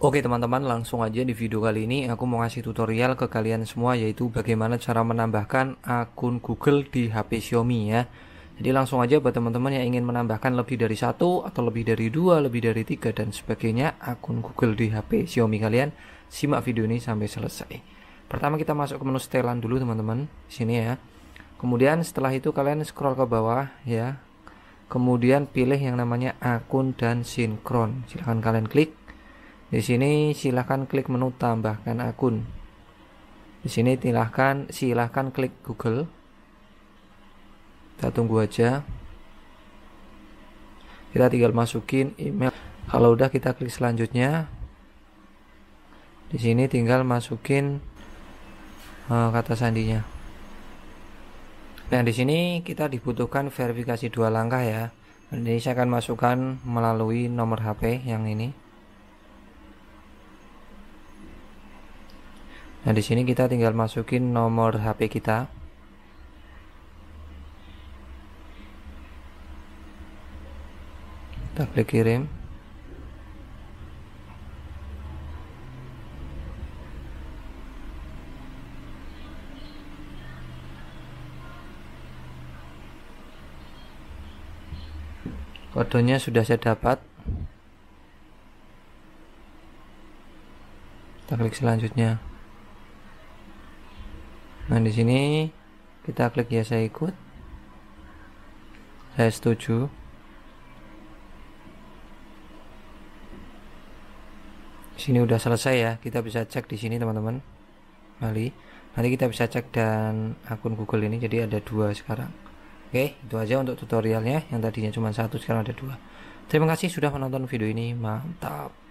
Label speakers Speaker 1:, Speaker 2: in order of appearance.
Speaker 1: Oke teman-teman langsung aja di video kali ini aku mau ngasih tutorial ke kalian semua yaitu bagaimana cara menambahkan akun Google di HP Xiaomi ya Jadi langsung aja buat teman-teman yang ingin menambahkan lebih dari satu atau lebih dari dua, lebih dari tiga dan sebagainya akun Google di HP Xiaomi kalian Simak video ini sampai selesai Pertama kita masuk ke menu setelan dulu teman-teman sini ya Kemudian setelah itu kalian scroll ke bawah ya Kemudian pilih yang namanya akun dan sinkron Silahkan kalian klik di sini silahkan klik menu tambahkan akun. Di sini silahkan silahkan klik Google. Kita tunggu aja. Kita tinggal masukin email. Kalau udah kita klik selanjutnya. Di sini tinggal masukin uh, kata sandinya. Nah, di sini kita dibutuhkan verifikasi dua langkah ya. Ini saya akan masukkan melalui nomor HP yang ini. Nah, di sini kita tinggal masukin nomor HP kita. Kita klik kirim. Kodenya sudah saya dapat. Kita klik selanjutnya. Nah, di sini kita klik ya saya ikut. Saya setuju. Di sini udah selesai ya. Kita bisa cek di sini teman-teman. Kembali. Nanti kita bisa cek dan akun Google ini jadi ada dua sekarang. Oke, itu aja untuk tutorialnya. Yang tadinya cuma satu sekarang ada dua. Terima kasih sudah menonton video ini. Mantap.